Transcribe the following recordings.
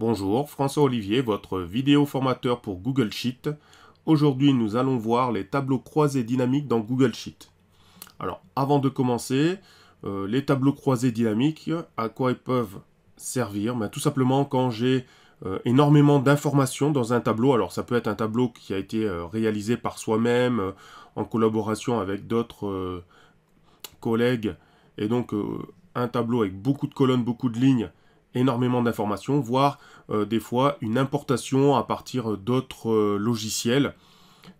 Bonjour, François Olivier, votre vidéo formateur pour Google Sheet. Aujourd'hui, nous allons voir les tableaux croisés dynamiques dans Google Sheet. Alors, avant de commencer, euh, les tableaux croisés dynamiques, à quoi ils peuvent servir ben, Tout simplement quand j'ai euh, énormément d'informations dans un tableau. Alors, ça peut être un tableau qui a été euh, réalisé par soi-même, en collaboration avec d'autres collègues, et donc un tableau avec beaucoup de colonnes, beaucoup de lignes énormément d'informations, voire euh, des fois une importation à partir euh, d'autres euh, logiciels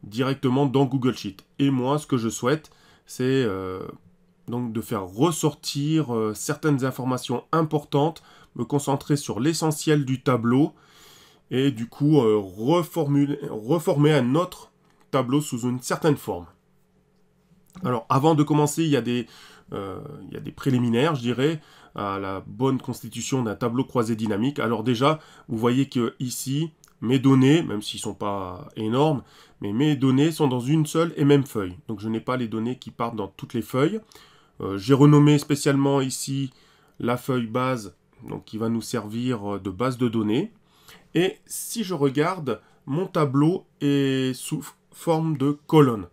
directement dans Google Sheet. Et moi, ce que je souhaite, c'est donc de faire ressortir certaines informations importantes, me concentrer sur l'essentiel du tableau et du coup reformuler, reformer un autre tableau sous une certaine forme. Alors, avant de commencer, il y a des euh, il y a des préliminaires, je dirais, à la bonne constitution d'un tableau croisé dynamique. Alors déjà, vous voyez que ici, mes données, même s'ils ne sont pas énormes, mais mes données sont dans une seule et même feuille. Donc je n'ai pas les données qui partent dans toutes les feuilles. Euh, j'ai renommé spécialement ici la feuille base, donc qui va nous servir euh, de base de données. Et si je regarde, mon tableau est sous forme de colonne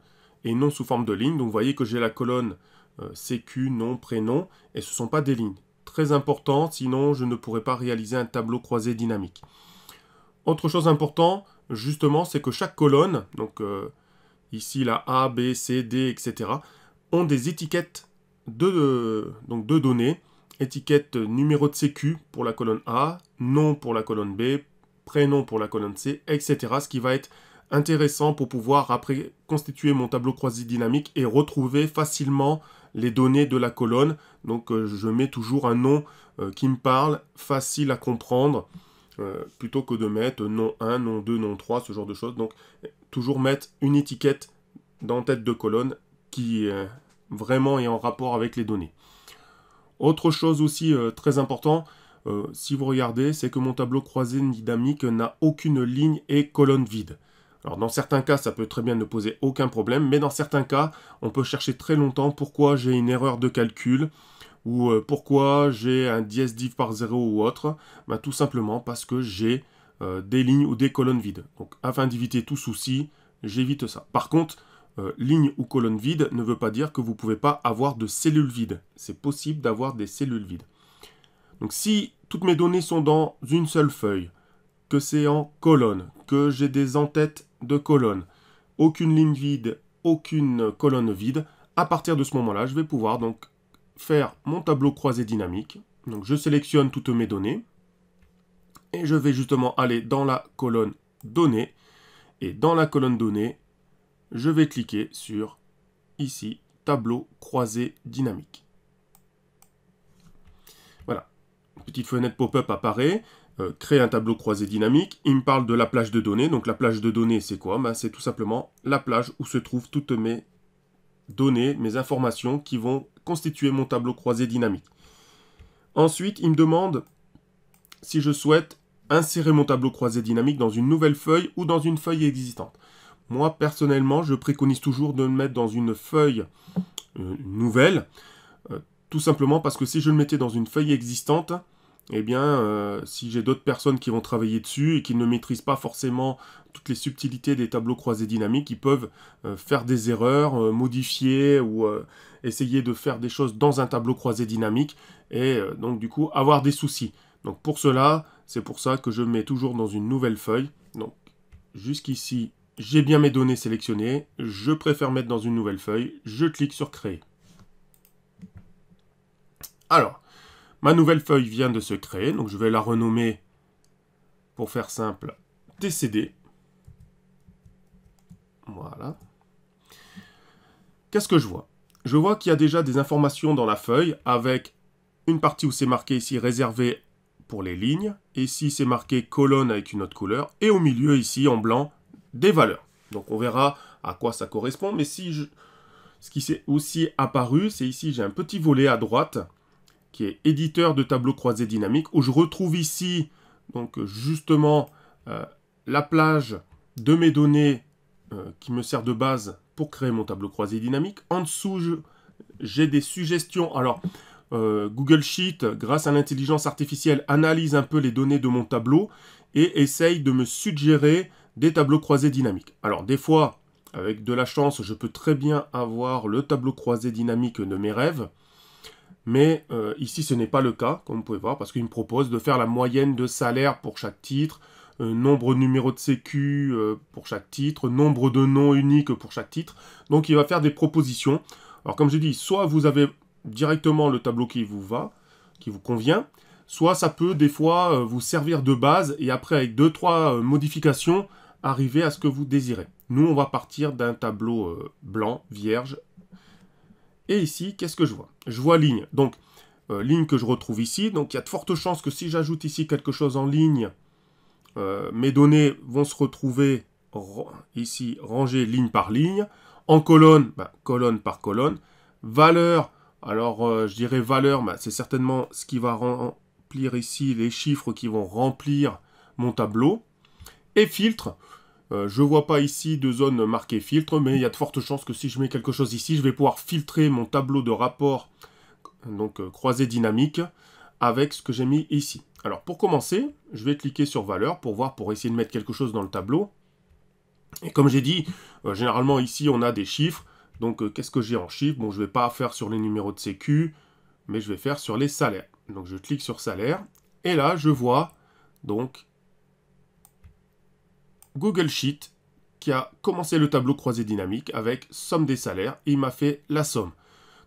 et non sous forme de ligne. Donc vous voyez que j'ai la colonne euh, CQ, nom, prénom, et ce ne sont pas des lignes. Très important, sinon je ne pourrais pas réaliser un tableau croisé dynamique. Autre chose importante, justement, c'est que chaque colonne, donc euh, ici la A, B, C, D, etc., ont des étiquettes de, euh, donc de données. Étiquette numéro de CQ pour la colonne A, nom pour la colonne B, prénom pour la colonne C, etc. Ce qui va être intéressant pour pouvoir après constituer mon tableau croisé dynamique et retrouver facilement les données de la colonne. Donc euh, je mets toujours un nom euh, qui me parle, facile à comprendre, euh, plutôt que de mettre nom 1, nom 2, nom 3, ce genre de choses. Donc toujours mettre une étiquette dans tête de colonne qui vraiment est en rapport avec les données. Autre chose aussi très important, si vous regardez, c'est que mon tableau croisé dynamique n'a aucune ligne et colonne vide. Alors dans certains cas, ça peut très bien ne poser aucun problème, mais dans certains cas, on peut chercher très longtemps pourquoi j'ai une erreur de calcul ou euh, pourquoi j'ai un dièse div par 0 ou autre. Ben, tout simplement parce que j'ai euh, des lignes ou des colonnes vides. Donc afin d'éviter tout souci, j'évite ça. Par contre, euh, ligne ou colonne vide ne veut pas dire que vous ne pouvez pas avoir de cellules vides. C'est possible d'avoir des cellules vides. Donc si toutes mes données sont dans une seule feuille, que c'est en colonne, que j'ai des entêtes de colonne, aucune ligne vide, aucune colonne vide, à partir de ce moment-là, je vais pouvoir donc faire mon tableau croisé dynamique. Donc je sélectionne toutes mes données et je vais justement aller dans la colonne données et dans la colonne données, je vais cliquer sur ici tableau croisé dynamique. Voilà, une petite fenêtre pop-up apparaît. Euh, créer un tableau croisé dynamique. Il me parle de la plage de données. Donc la plage de données, c'est quoi bah, C'est tout simplement la plage où se trouvent toutes mes données, mes informations qui vont constituer mon tableau croisé dynamique. Ensuite, il me demande si je souhaite insérer mon tableau croisé dynamique dans une nouvelle feuille ou dans une feuille existante. Moi, personnellement, je préconise toujours de le mettre dans une feuille euh, nouvelle, euh, tout simplement parce que si je le mettais dans une feuille existante, eh bien, euh, si j'ai d'autres personnes qui vont travailler dessus et qui ne maîtrisent pas forcément toutes les subtilités des tableaux croisés dynamiques, ils peuvent euh, faire des erreurs, euh, modifier ou essayer de faire des choses dans un tableau croisé dynamique et donc du coup avoir des soucis. Donc pour cela, c'est pour ça que je mets toujours dans une nouvelle feuille. Donc jusqu'ici, j'ai bien mes données sélectionnées. Je préfère mettre dans une nouvelle feuille. Je clique sur Créer. Alors, Ma nouvelle feuille vient de se créer, donc je vais la renommer, pour faire simple, TCD. Voilà. Qu'est-ce que je vois Je vois qu'il y a déjà des informations dans la feuille avec une partie où c'est marqué ici réservé pour les lignes, et ici c'est marqué colonne avec une autre couleur, et au milieu ici en blanc des valeurs. Donc on verra à quoi ça correspond, mais si je... ce qui s'est aussi apparu, c'est ici j'ai un petit volet à droite qui est éditeur de tableaux croisés dynamiques, où je retrouve ici, donc justement, euh, la plage de mes données euh, qui me sert de base pour créer mon tableau croisé dynamique. En dessous, j'ai des suggestions. Alors, euh, Google Sheet, grâce à l'intelligence artificielle, analyse un peu les données de mon tableau et essaye de me suggérer des tableaux croisés dynamiques. Alors, des fois, avec de la chance, je peux très bien avoir le tableau croisé dynamique de mes rêves. Mais euh, ici, ce n'est pas le cas, comme vous pouvez voir, parce qu'il me propose de faire la moyenne de salaire pour chaque titre, nombre euh, nombre numéro de sécu euh, pour chaque titre, nombre de noms uniques pour chaque titre. Donc, il va faire des propositions. Alors, comme je dis, soit vous avez directement le tableau qui vous va, qui vous convient, soit ça peut des fois vous servir de base et après, avec deux, trois modifications, arriver à ce que vous désirez. Nous, on va partir d'un tableau blanc, vierge, et ici, qu'est-ce que je vois Je vois ligne. Donc, euh, ligne que je retrouve ici. Donc, il y a de fortes chances que si j'ajoute ici quelque chose en ligne, euh, mes données vont se retrouver ici rangées ligne par ligne. En colonne, bah, colonne par colonne. Valeur, alors euh, je dirais valeur, bah, c'est certainement ce qui va remplir ici les chiffres qui vont remplir mon tableau. Et filtre, je euh, je vois pas ici de zone marquée filtre, mais il y a de fortes chances que si je mets quelque chose ici, je vais pouvoir filtrer mon tableau de rapport, donc euh, croisé dynamique, avec ce que j'ai mis ici. Alors pour commencer, je vais cliquer sur valeur pour voir, pour essayer de mettre quelque chose dans le tableau. Et comme j'ai dit, euh, généralement ici on a des chiffres, donc qu'est-ce que j'ai en chiffres Bon, je ne vais pas faire sur les numéros de sécu, mais je vais faire sur les salaires. Donc je clique sur salaire, et là je vois donc Google Sheet qui a commencé le tableau croisé dynamique avec somme des salaires et il m'a fait la somme.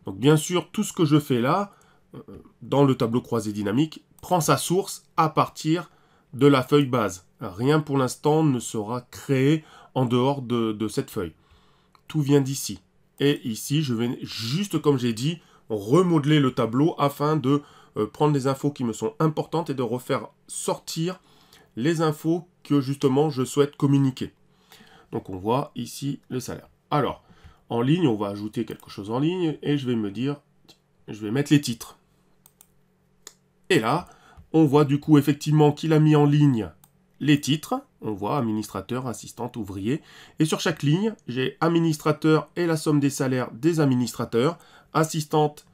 Donc bien sûr, tout ce que je fais là, euh, dans le tableau croisé dynamique, prend sa source à partir de la feuille base. Rien pour l'instant ne sera créé en dehors de, cette feuille. Tout vient d'ici. Et ici, je vais juste comme j'ai dit, remodeler le tableau afin de euh, prendre les infos qui me sont importantes et de refaire sortir les infos que justement je souhaite communiquer. Donc on voit ici le salaire. Alors, en ligne, on va ajouter quelque chose en ligne et je vais me dire, je vais mettre les titres. Et là, on voit du coup effectivement qu'il a mis en ligne les titres. On voit administrateur, assistante, ouvrier. Et sur chaque ligne, j'ai administrateur et la somme des salaires des administrateurs, assistante,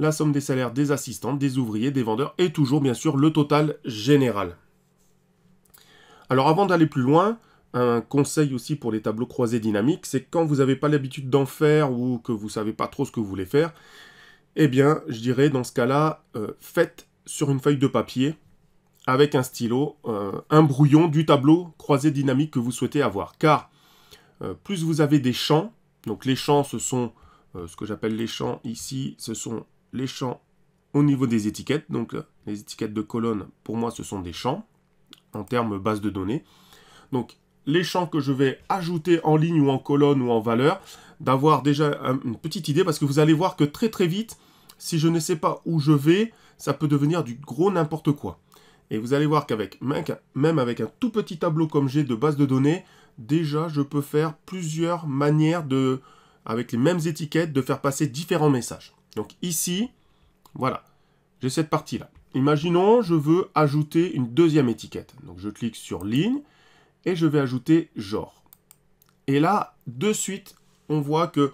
la somme des salaires des assistantes, des ouvriers, des vendeurs et toujours bien sûr le total général. Alors avant d'aller plus loin, un conseil aussi pour les tableaux croisés dynamiques, c'est quand vous n'avez pas l'habitude d'en faire ou que vous ne savez pas trop ce que vous voulez faire, eh bien, je dirais dans ce cas-là, euh, faites sur une feuille de papier avec un stylo euh, un brouillon du tableau croisé dynamique que vous souhaitez avoir. Car euh, plus vous avez des champs, donc les champs, ce sont ce que j'appelle les champs ici, ce sont les champs au niveau des étiquettes. Donc les étiquettes de colonne, pour moi, ce sont des champs en termes base de données. Donc, les champs que je vais ajouter en ligne ou en colonne ou en valeur, d'avoir déjà une petite idée, parce que vous allez voir que très très vite, si je ne sais pas où je vais, ça peut devenir du gros n'importe quoi. Et vous allez voir qu'avec même avec un tout petit tableau comme j'ai de base de données, déjà je peux faire plusieurs manières de, avec les mêmes étiquettes, de faire passer différents messages. Donc ici, voilà, j'ai cette partie-là. Imaginons, je veux ajouter une deuxième étiquette. Donc je clique sur ligne et je vais ajouter genre. Et là, de suite, on voit que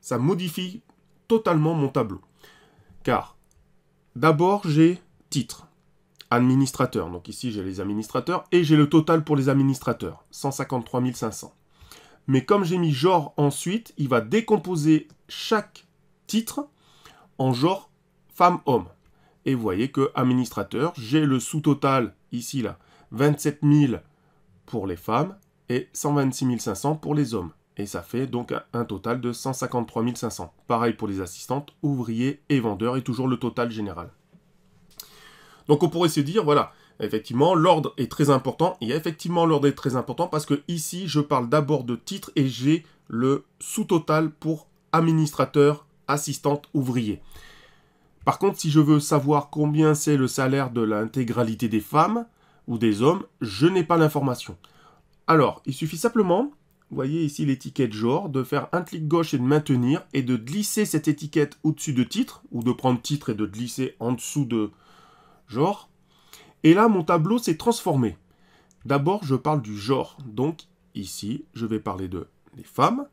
ça modifie totalement mon tableau. Car d'abord, j'ai titre, administrateur. Donc ici, j'ai les administrateurs et j'ai le total pour les administrateurs, 153 500. Mais comme j'ai mis genre ensuite, il va décomposer chaque titre en genre femme-homme. Et vous voyez que administrateur, j'ai le sous-total ici là, 27 000 pour les femmes et 126 500 pour les hommes. Et ça fait donc un total de 153 500. Pareil pour les assistantes, ouvriers et vendeurs, et toujours le total général. Donc on pourrait se dire, voilà, effectivement, l'ordre est très important. Et effectivement, l'ordre est très important parce que ici, je parle d'abord de titre et j'ai le sous-total pour administrateur, assistante, ouvrier. Par contre, si je veux savoir combien c'est le salaire de l'intégralité des femmes ou des hommes, je n'ai pas l'information. Alors, il suffit simplement, vous voyez ici l'étiquette genre, de faire un clic gauche et de maintenir, et de glisser cette étiquette au-dessus de titre, ou de prendre titre et de glisser en dessous de genre. Et là, mon tableau s'est transformé. D'abord, je parle du genre. Donc, ici, je vais parler de les femmes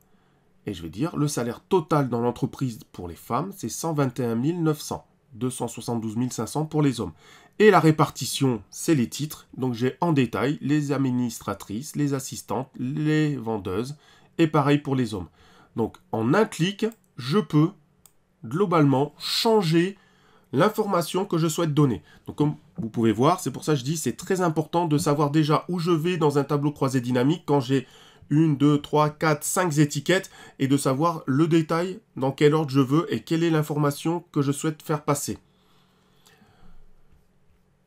et je vais dire le salaire total dans l'entreprise pour les femmes, c'est 121 900, 272 500 pour les hommes. Et la répartition, c'est les titres. Donc j'ai en détail les administratrices, les assistantes, les vendeuses, et pareil pour les hommes. Donc en un clic, je peux globalement changer l'information que je souhaite donner. Donc comme vous pouvez voir, c'est pour ça que je dis c'est très important de savoir déjà où je vais dans un tableau croisé dynamique quand j'ai une, deux, trois, quatre, cinq étiquettes et de savoir le détail, dans quel ordre je veux et quelle est l'information que je souhaite faire passer.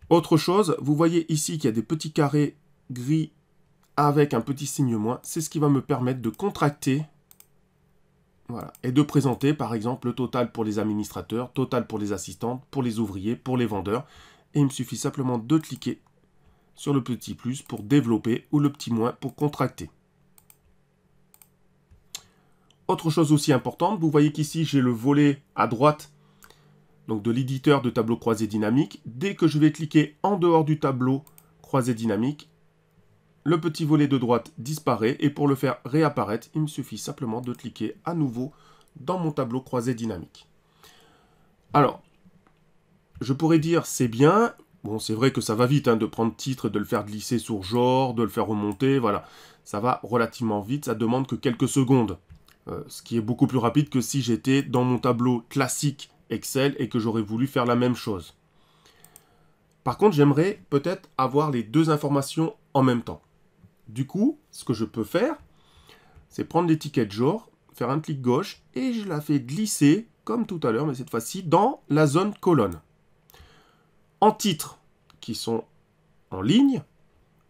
Autre chose, vous voyez ici qu'il y a des petits carrés gris avec un petit signe moins. C'est ce qui va me permettre de contracter et de présenter par exemple le total pour les administrateurs, total pour les assistantes, pour les ouvriers, pour les vendeurs. Et il me suffit simplement de cliquer sur le petit plus pour développer ou le petit moins pour contracter. Autre chose aussi importante, vous voyez qu'ici j'ai le volet à droite donc de l'éditeur de tableau croisé dynamique. Dès que je vais cliquer en dehors du tableau croisé dynamique, le petit volet de droite disparaît et pour le faire réapparaître, il me suffit simplement de cliquer à nouveau dans mon tableau croisé dynamique. Alors, je pourrais dire c'est bien, bon c'est vrai que ça va vite hein, de prendre titre, de le faire glisser sur genre, de le faire remonter, voilà. Ça va relativement vite, ça demande que quelques secondes. Euh, ce qui est beaucoup plus rapide que si j'étais dans mon tableau classique Excel et que j'aurais voulu faire la même chose. Par contre, j'aimerais peut-être avoir les deux informations en même temps. Du coup, ce que je peux faire, c'est prendre l'étiquette genre, faire un clic gauche et je la fais glisser, comme tout à l'heure, mais cette fois-ci, dans la zone colonne. En titre, qui sont en ligne,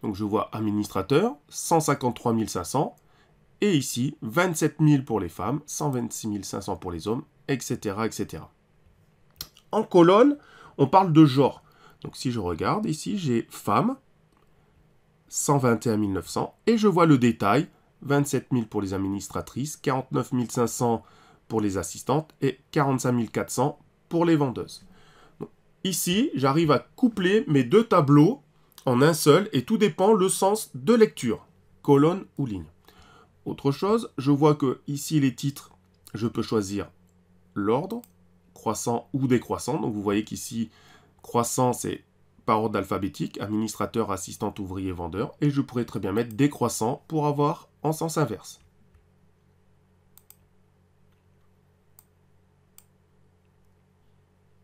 donc je vois administrateur, 153 500, et ici, 27 000 pour les femmes, 126 500 pour les hommes, etc., etc. En colonne, on parle de genre. Donc si je regarde ici, j'ai femmes, 121 900, et je vois le détail, 27 000 pour les administratrices, 49 500 pour les assistantes et 45 400 pour les vendeuses. ici, j'arrive à coupler mes deux tableaux en un seul et tout dépend le sens de lecture, colonne ou ligne autre chose. Je vois que ici, les titres, je peux choisir l'ordre, croissant ou décroissant. Donc vous voyez qu'ici, croissant, c'est par ordre alphabétique, administrateur, assistant, ouvrier, vendeur. Et je pourrais très bien mettre décroissant pour avoir en sens inverse.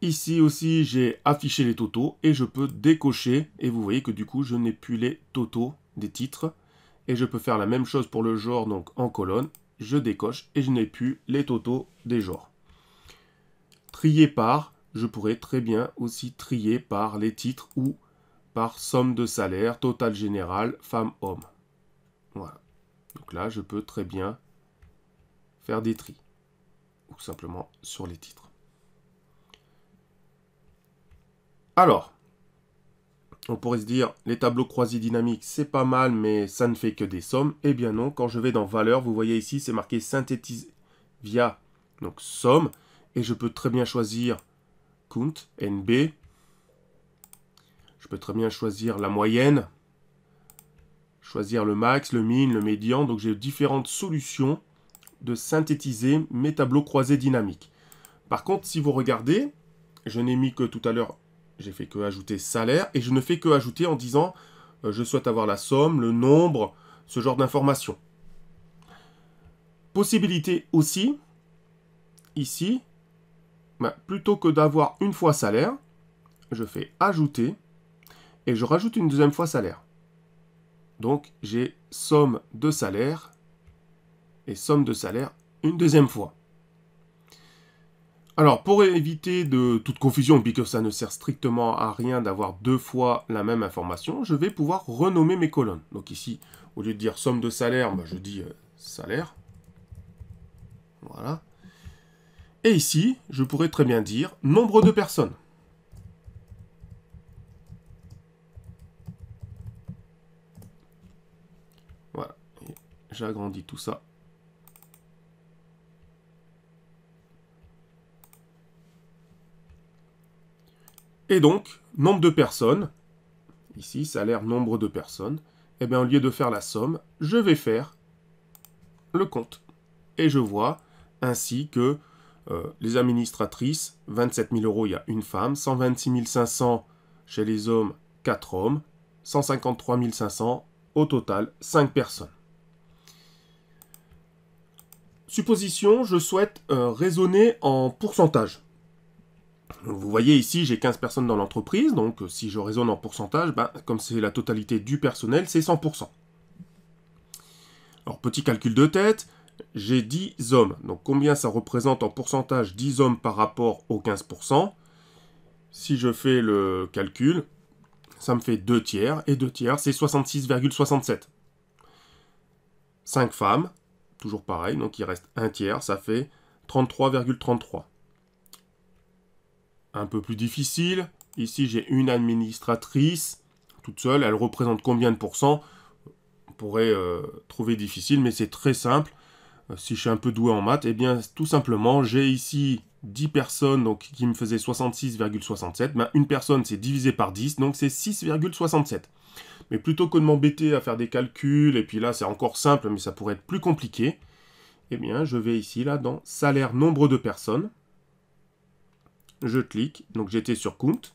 Ici aussi, j'ai affiché les totaux et je peux décocher. Et vous voyez que du coup, je n'ai plus les totaux des titres et je peux faire la même chose pour le genre, donc en colonne. Je décoche et je n'ai plus les totaux des genres. Trier par, je pourrais très bien aussi trier par les titres ou par somme de salaire, total général, femme-homme. Voilà. Donc là, je peux très bien faire des tris. Ou simplement sur les titres. Alors, on pourrait se dire, les tableaux croisés dynamiques, c'est pas mal, mais ça ne fait que des sommes. Eh bien non, quand je vais dans valeur, vous voyez ici, c'est marqué Synthétiser via donc somme, et je peux très bien choisir count, NB. Je peux très bien choisir la moyenne, choisir le max, le min, le médian. Donc j'ai différentes solutions de synthétiser mes tableaux croisés dynamiques. Par contre, si vous regardez, je n'ai mis que tout à l'heure j'ai fait que ajouter salaire et je ne fais que ajouter en disant euh, je souhaite avoir la somme, le nombre, ce genre d'informations. Possibilité aussi, ici, bah, plutôt que d'avoir une fois salaire, je fais ajouter et je rajoute une deuxième fois salaire. Donc j'ai somme de salaire et somme de salaire une deuxième fois. Alors, pour éviter de toute confusion, puisque ça ne sert strictement à rien d'avoir deux fois la même information, je vais pouvoir renommer mes colonnes. Donc ici, au lieu de dire somme de salaire, bah, je dis euh, salaire. Voilà. Et ici, je pourrais très bien dire nombre de personnes. Voilà. J'agrandis tout ça Et donc, nombre de personnes, ici salaire nombre de personnes, et eh bien au lieu de faire la somme, je vais faire le compte. Et je vois ainsi que euh, les administratrices, 27 000 euros, il y a une femme, 126 500 chez les hommes, 4 hommes, 153 500 au total, 5 personnes. Supposition, je souhaite euh, raisonner en pourcentage. Vous voyez ici, j'ai 15 personnes dans l'entreprise, donc euh, si je raisonne en pourcentage, ben, comme c'est la totalité du personnel, c'est 100%. Alors, petit calcul de tête, j'ai 10 hommes. Donc, combien ça représente en pourcentage 10 hommes par rapport aux 15% Si je fais le calcul, ça me fait 2 tiers, et 2 tiers, c'est 66,67. 5 femmes, toujours pareil, donc il reste 1 tiers, ça fait 33,33 un peu plus difficile. Ici, j'ai une administratrice toute seule. Elle représente combien de pourcents On pourrait euh, trouver difficile, mais c'est très simple. Euh, si je suis un peu doué en maths, eh bien, tout simplement, j'ai ici 10 personnes donc, qui me faisaient 66,67. Ben, une personne, c'est divisé par 10, donc c'est 6,67. Mais plutôt que de m'embêter à faire des calculs, et puis là, c'est encore simple, mais ça pourrait être plus compliqué, eh bien, je vais ici, là, dans salaire nombre de personnes je clique, donc j'étais sur compte,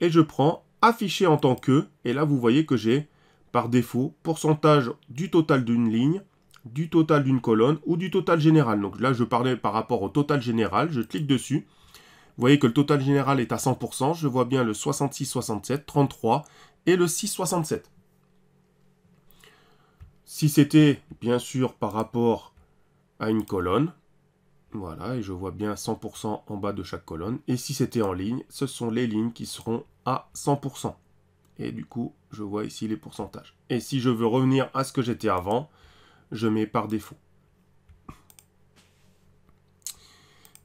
et je prends Afficher en tant que, et là vous voyez que j'ai par défaut pourcentage du total d'une ligne, du total d'une colonne ou du total général. Donc là je parlais par rapport au total général, je clique dessus, vous voyez que le total général est à 100%, je vois bien le 66, 67, 33 et le 667. Si c'était bien sûr par rapport à une colonne, voilà, et je vois bien 100% en bas de chaque colonne. Et si c'était en ligne, ce sont les lignes qui seront à 100%. Et du coup, je vois ici les pourcentages. Et si je veux revenir à ce que j'étais avant, je mets par défaut.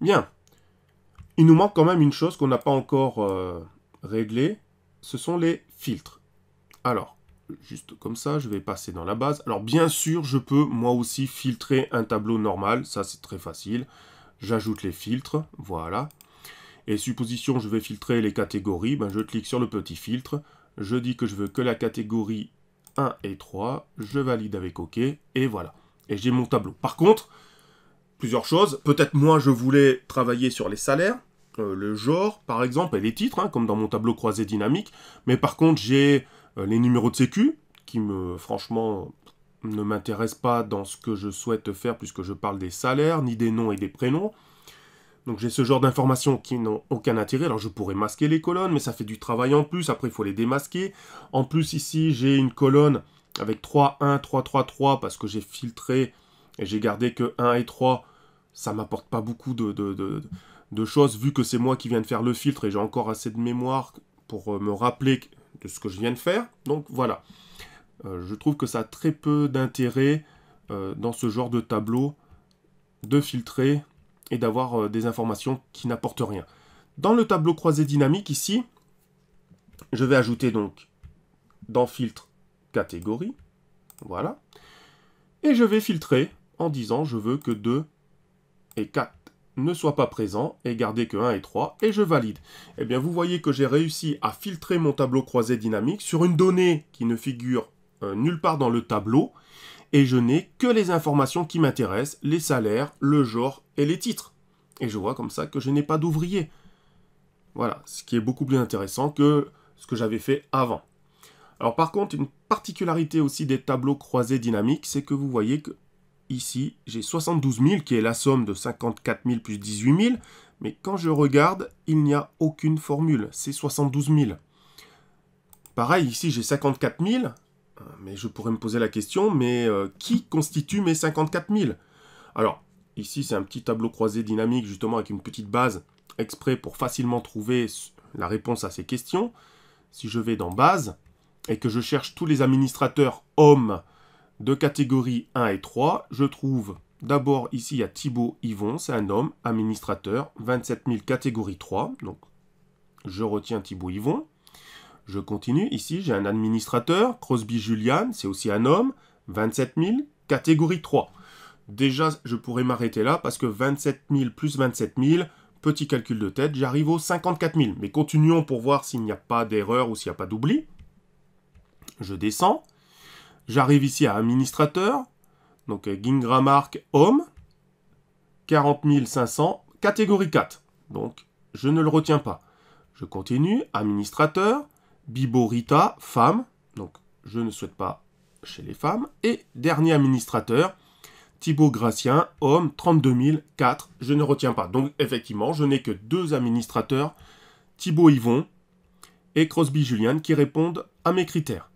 Bien. Il nous manque quand même une chose qu'on n'a pas encore euh, réglée. Ce sont les filtres. Alors, juste comme ça, je vais passer dans la base. Alors bien sûr, je peux moi aussi filtrer un tableau normal, ça c'est très facile. J'ajoute les filtres, voilà. Et supposition, je vais filtrer les catégories, ben, je clique sur le petit filtre, je dis que je veux que la catégorie 1 et 3, je valide avec OK, et voilà. Et j'ai mon tableau. Par contre, plusieurs choses, peut-être moi je voulais travailler sur les salaires, euh, le genre par exemple, et les titres, hein, comme dans mon tableau croisé dynamique, mais par contre j'ai euh, les numéros de sécu, qui me, franchement, ne m'intéressent pas dans ce que je souhaite faire, puisque je parle des salaires, ni des noms et des prénoms. Donc j'ai ce genre d'informations qui n'ont aucun intérêt. Alors je pourrais masquer les colonnes, mais ça fait du travail en plus. Après, il faut les démasquer. En plus, ici, j'ai une colonne avec 3, 1, 3, 3, 3, parce que j'ai filtré et j'ai gardé que 1 et 3. Ça m'apporte pas beaucoup de, de, choses, vu que c'est moi qui viens de faire le filtre et j'ai encore assez de mémoire pour euh, me rappeler de ce que je viens de faire. Donc voilà. Euh, je trouve que ça a très peu d'intérêt euh, dans ce genre de tableau de filtrer et d'avoir euh, des informations qui n'apportent rien. Dans le tableau croisé dynamique ici, je vais ajouter donc dans filtre catégorie, voilà, et je vais filtrer en disant je veux que 2 et 4 ne soit pas présent, et garder que 1 et 3 et je valide. Eh bien, vous voyez que j'ai réussi à filtrer mon tableau croisé dynamique sur une donnée qui ne figure euh, nulle part dans le tableau et je n'ai que les informations qui m'intéressent, les salaires, le genre et les titres. Et je vois comme ça que je n'ai pas d'ouvrier. Voilà, ce qui est beaucoup plus intéressant que ce que j'avais fait avant. Alors par contre, une particularité aussi des tableaux croisés dynamiques, c'est que vous voyez que ici, j'ai 72 000 qui est la somme de 54 000 plus 18 000. Mais quand je regarde, il n'y a aucune formule. C'est 72 000. Pareil, ici, j'ai 54 000. Euh, mais je pourrais me poser la question, mais euh, qui constitue mes 54 000 Alors, ici, c'est un petit tableau croisé dynamique, justement, avec une petite base exprès pour facilement trouver la réponse à ces questions. Si je vais dans Base et que je cherche tous les administrateurs hommes de catégorie 1 et 3, je trouve d'abord ici à Thibaut Yvon, c'est un homme, administrateur, 27 000 catégorie 3, donc je retiens Thibaut Yvon. Je continue, ici j'ai un administrateur, Crosby Julian, c'est aussi un homme, 27 000, catégorie 3. Déjà, je pourrais m'arrêter là parce que 27 000 plus 27 000, petit calcul de tête, j'arrive aux 54 000. Mais continuons pour voir s'il n'y a pas d'erreur ou s'il n'y a pas d'oubli. Je descends. J'arrive ici à administrateur, donc euh, Gingramark homme, 40 500, catégorie 4. Donc, je ne le retiens pas. Je continue, administrateur, Biborita, femme, donc je ne souhaite pas chez les femmes. Et dernier administrateur, Thibaut Gracien, homme, 32 004, je ne retiens pas. Donc effectivement, je n'ai que deux administrateurs, Thibaut Yvon et Crosby Julian, qui répondent à mes critères.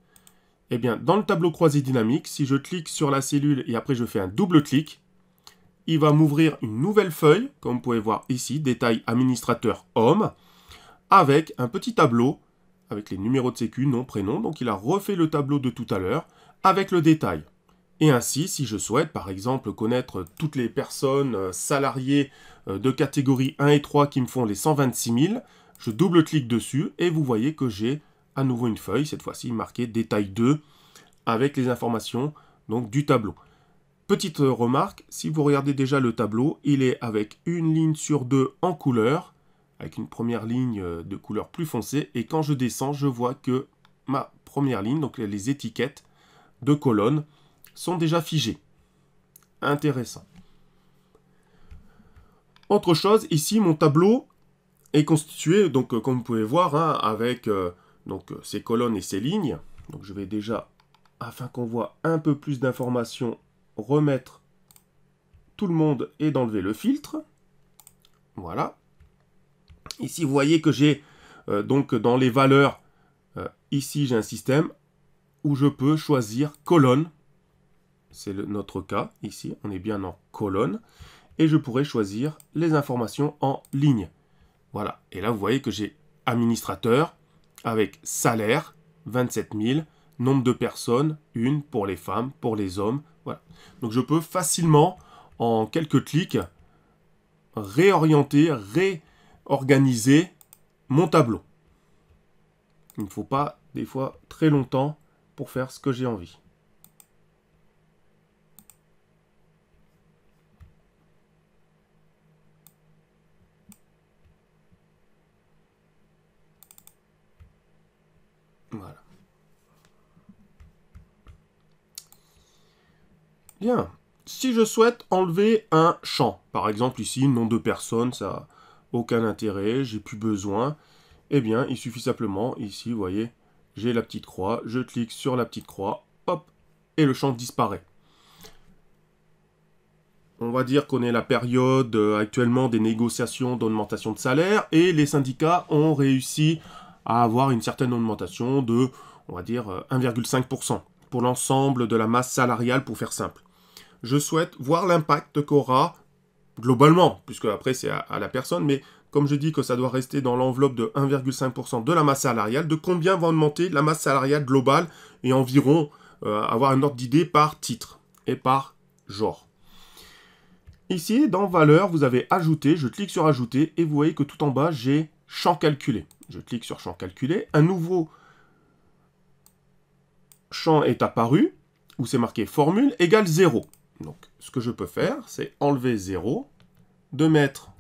Eh bien, dans le tableau croisé dynamique, si je clique sur la cellule et après je fais un double clic, il va m'ouvrir une nouvelle feuille, comme vous pouvez voir ici, détail administrateur homme, avec un petit tableau avec les numéros de sécu, nom, prénom. Donc il a refait le tableau de tout à l'heure avec le détail. Et ainsi, si je souhaite par exemple connaître toutes les personnes euh, salariées euh, de catégorie 1 et 3 qui me font les 126 000, je double-clique dessus et vous voyez que j'ai à nouveau une feuille, cette fois-ci marqué détail 2, avec les informations donc, du tableau. Petite euh, remarque, si vous regardez déjà le tableau, il est avec une ligne sur deux en couleur, avec une première ligne euh, de couleur plus foncée, et quand je descends, je vois que ma première ligne, donc les étiquettes de colonnes, sont déjà figées. Intéressant. Autre chose, ici mon tableau est constitué, donc euh, comme vous pouvez voir, hein, avec donc euh, ces colonnes et ces lignes. Donc je vais déjà, afin qu'on voit un peu plus d'informations, remettre tout le monde et d'enlever le filtre. Voilà. Ici, vous voyez que j'ai euh, donc dans les valeurs, euh, ici j'ai un système où je peux choisir colonne. C'est notre cas ici, on est bien en colonne. Et je pourrais choisir les informations en ligne. Voilà, et là vous voyez que j'ai administrateur, avec salaire, 27 000, nombre de personnes, une pour les femmes, pour les hommes. Voilà. Donc je peux facilement, en quelques clics, réorienter, réorganiser mon tableau. Il ne faut pas des fois très longtemps pour faire ce que j'ai envie. Bien. Si je souhaite enlever un champ, par exemple ici, nom de personne, ça n'a aucun intérêt, j'ai plus besoin, eh bien, il suffit simplement, ici, vous voyez, j'ai la petite croix, je clique sur la petite croix, hop, et le champ disparaît. On va dire qu'on est la période euh, actuellement des négociations d'augmentation de salaire et les syndicats ont réussi à avoir une certaine augmentation de, on va dire, 1,5% euh, pour l'ensemble de la masse salariale pour faire simple je souhaite voir l'impact qu'aura globalement, puisque après c'est à, la personne, mais comme je dis que ça doit rester dans l'enveloppe de 1,5% de la masse salariale, de combien va augmenter la masse salariale globale et environ euh, avoir un ordre d'idée par titre et par genre. Ici, dans valeur, vous avez ajouté, je clique sur ajouter et vous voyez que tout en bas, j'ai champ calculé. Je clique sur champ calculé, un nouveau champ est apparu où c'est marqué formule égale 0. Donc, ce que je peux faire, c'est enlever 0, de mettre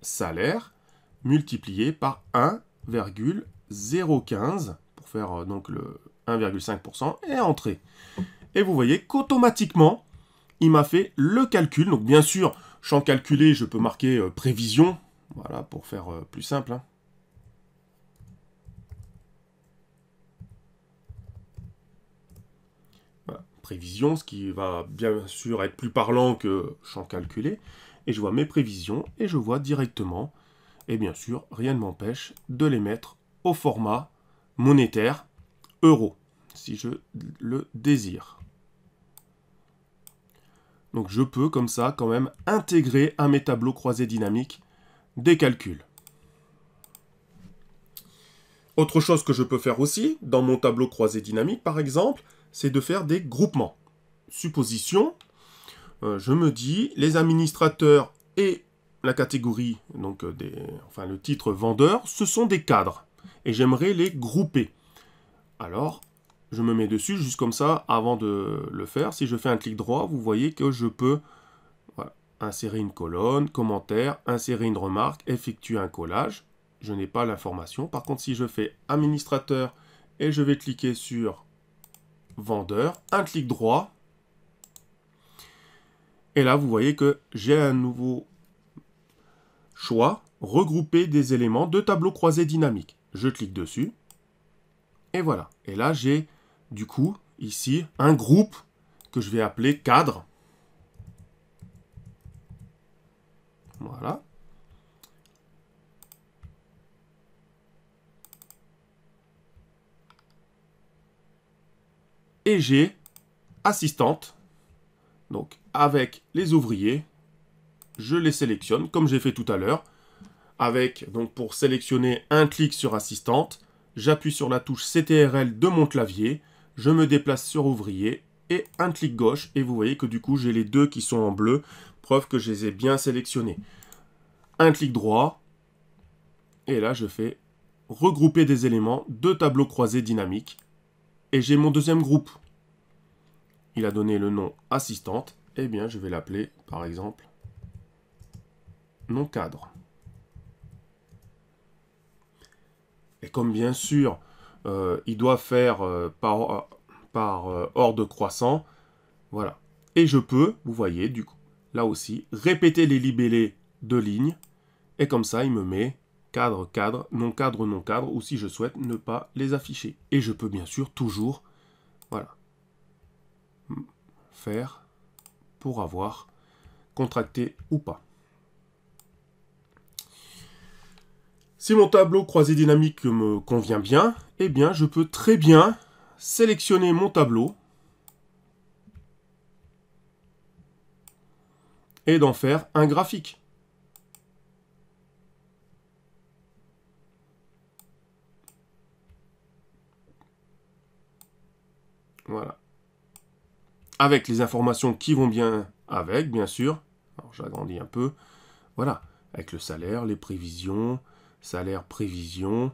salaire multiplié par 1,015 pour faire euh, donc le 1,5% et entrer. Et vous voyez qu'automatiquement, il m'a fait le calcul. Donc bien sûr, champ calculé, je peux marquer euh, prévision, voilà, pour faire euh, plus simple. Hein. prévisions, ce qui va bien sûr être plus parlant que champ calculé. Et je vois mes prévisions et je vois directement, et bien sûr, rien ne m'empêche de les mettre au format monétaire euro, si je le désire. Donc je peux comme ça quand même intégrer à mes tableaux croisés dynamiques des calculs. Autre chose que je peux faire aussi, dans mon tableau croisé dynamique par exemple, c'est de faire des groupements. Supposition, euh, je me dis, les administrateurs et la catégorie, donc euh, des, enfin le titre vendeur, ce sont des cadres. Et j'aimerais les grouper. Alors, je me mets dessus, juste comme ça, avant de le faire. Si je fais un clic droit, vous voyez que je peux insérer une colonne, commentaire, insérer une remarque, effectuer un collage. Je n'ai pas l'information. Par contre, si je fais administrateur et je vais cliquer sur vendeur, un clic droit. Et là, vous voyez que j'ai un nouveau choix, regrouper des éléments de tableau croisé dynamique. Je clique dessus. Et voilà. Et là, j'ai du coup, ici, un groupe que je vais appeler cadre et j'ai assistante, donc avec les ouvriers, je les sélectionne comme j'ai fait tout à l'heure, avec, donc pour sélectionner un clic sur assistante, j'appuie sur la touche CTRL de mon clavier, je me déplace sur ouvrier et un clic gauche et vous voyez que du coup j'ai les deux qui sont en bleu, preuve que je les ai bien sélectionnés. Un clic droit et là je fais regrouper des éléments de tableau croisé dynamique et j'ai mon deuxième groupe. Il a donné le nom assistante, eh bien je vais l'appeler par exemple non cadre. Et comme bien sûr, euh, il doit faire euh, par, euh, ordre croissant, voilà. Et je peux, vous voyez, du coup, là aussi, répéter les libellés de ligne. et comme ça, il me met cadre, cadre, non cadre, non cadre, ou si je souhaite ne pas les afficher. Et je peux bien sûr toujours, voilà, faire pour avoir contracté ou pas. Si mon tableau croisé dynamique me convient bien, eh bien je peux très bien sélectionner mon tableau et d'en faire un graphique. Voilà. Avec les informations qui vont bien avec, bien sûr. Alors j'agrandis un peu. Voilà. Avec le salaire, les prévisions, salaire, prévision,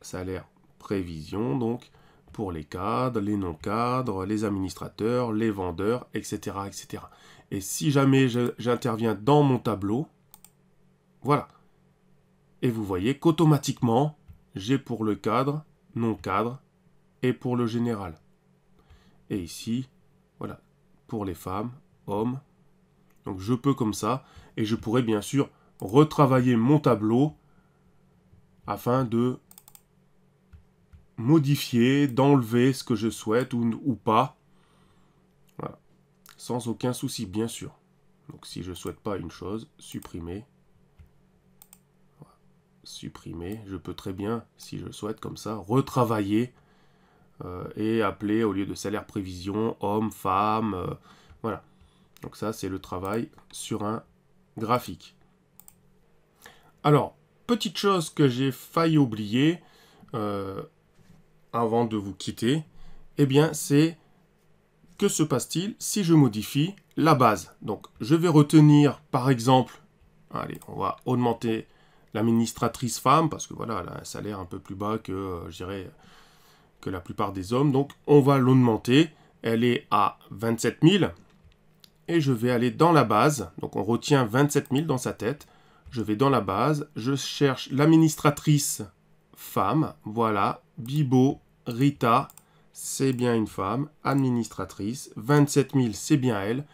salaire, prévision, donc pour les cadres, les non-cadres, les administrateurs, les vendeurs, etc. etc. Et si jamais j'interviens dans mon tableau, voilà. Et vous voyez qu'automatiquement, j'ai pour le cadre, non-cadre et pour le général. Et ici, voilà, pour les femmes, hommes. Donc je peux comme ça, et je pourrais bien sûr retravailler mon tableau afin de modifier, d'enlever ce que je souhaite ou, pas. Voilà. Sans aucun souci, bien sûr. Donc si je ne souhaite pas une chose, supprimer. Supprimer. Je peux très bien, si je souhaite comme ça, retravailler euh, et appeler au lieu de salaire prévision homme, femme, euh, voilà. Donc ça, c'est le travail sur un graphique. Alors, petite chose que j'ai failli oublier euh, avant de vous quitter, eh bien, c'est que se passe-t-il si je modifie la base Donc, je vais retenir, par exemple, allez, on va augmenter l'administratrice femme, parce que voilà, elle a un salaire un peu plus bas que, je dirais, que la plupart des hommes. Donc on va l'augmenter. Elle est à 27 000. Et je vais aller dans la base. Donc on retient 27 000 dans sa tête. Je vais dans la base. Je cherche l'administratrice femme. Voilà. Bibo, Rita, c'est bien une femme. Administratrice. 27 000, c'est bien elle.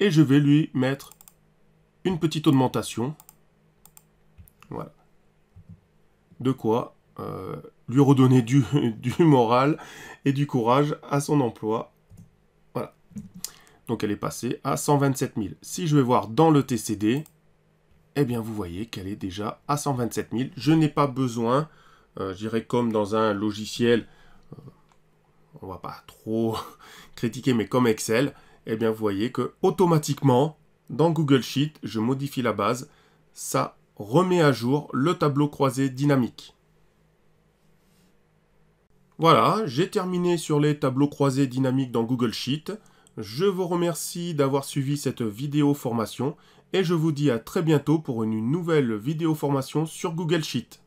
Et je vais lui mettre une petite augmentation. Voilà. De quoi euh, lui redonner du, moral et du courage à son emploi. Voilà. Donc elle est passée à 127 000. Si je vais voir dans le TCD, eh bien vous voyez qu'elle est déjà à 127 000. Je n'ai pas besoin, euh, je dirais comme dans un logiciel, euh, on va pas trop critiquer, mais comme Excel, eh bien vous voyez que automatiquement, dans Google Sheet, je modifie la base, ça remet à jour le tableau croisé dynamique. Voilà, j'ai terminé sur les tableaux croisés dynamiques dans Google Sheet. Je vous remercie d'avoir suivi cette vidéo formation et je vous dis à très bientôt pour une nouvelle vidéo formation sur Google Sheet.